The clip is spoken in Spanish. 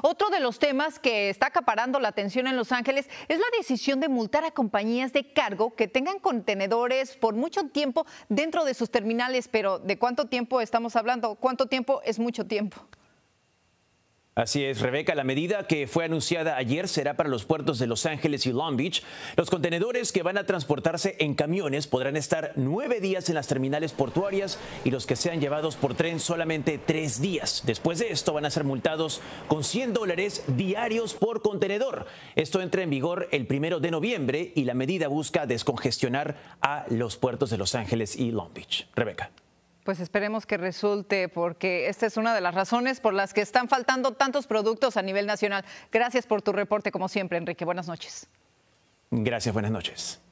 Otro de los temas que está acaparando la atención en Los Ángeles es la decisión de multar a compañías de cargo que tengan contenedores por mucho tiempo dentro de sus terminales, pero ¿de cuánto tiempo estamos hablando? ¿Cuánto tiempo es mucho tiempo? Así es, Rebeca, la medida que fue anunciada ayer será para los puertos de Los Ángeles y Long Beach. Los contenedores que van a transportarse en camiones podrán estar nueve días en las terminales portuarias y los que sean llevados por tren solamente tres días. Después de esto van a ser multados con 100 dólares diarios por contenedor. Esto entra en vigor el primero de noviembre y la medida busca descongestionar a los puertos de Los Ángeles y Long Beach. Rebeca. Pues esperemos que resulte, porque esta es una de las razones por las que están faltando tantos productos a nivel nacional. Gracias por tu reporte, como siempre, Enrique. Buenas noches. Gracias, buenas noches.